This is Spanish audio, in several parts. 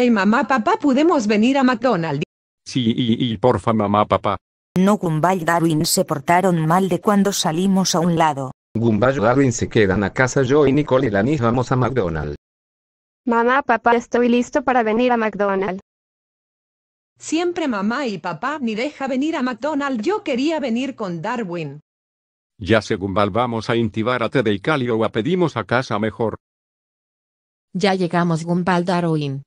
Hey mamá papá podemos venir a McDonald's. Sí y, porfa mamá papá. No Gumball y Darwin se portaron mal de cuando salimos a un lado. Gumball y Darwin se quedan a casa yo y Nicole y niña vamos a McDonald's. Mamá papá estoy listo para venir a McDonald's. Siempre mamá y papá ni deja venir a McDonald's yo quería venir con Darwin. Ya según Gumball, vamos a intibar a Tede o a pedimos a casa mejor. Ya llegamos Gumball Darwin.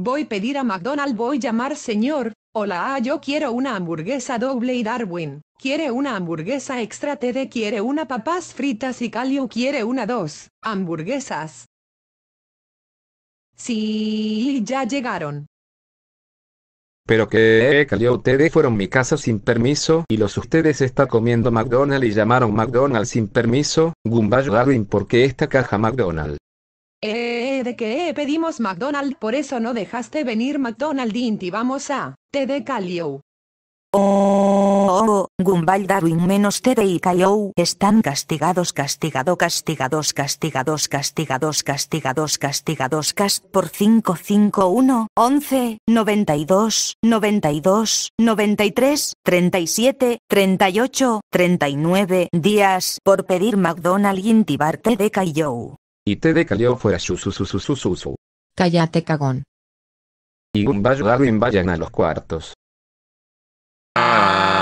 Voy a pedir a McDonald's, voy a llamar señor, hola, ah, yo quiero una hamburguesa doble y Darwin, quiere una hamburguesa extra TD, quiere una papas fritas y Calio quiere una dos, hamburguesas. Sí, ya llegaron. Pero que eh, Calio ustedes fueron mi casa sin permiso y los ustedes está comiendo McDonald's y llamaron McDonald's sin permiso, Gumbayo Darwin porque esta caja McDonald's. Eh, de que pedimos McDonald's, por eso no dejaste venir McDonald's Inti, vamos a, te de Calio. Oh, Gumball Darwin menos TD y están castigados, castigado, castigados, castigados, castigados, castigados, castigados, cast por 551, 11, 92, 92, 93, 37, 38, 39 días por pedir McDonald's Intibar TD Kayou. Y te decalió fuera su su su su su su su. Cállate cagón. Y un bayo vayan a los cuartos. Ah.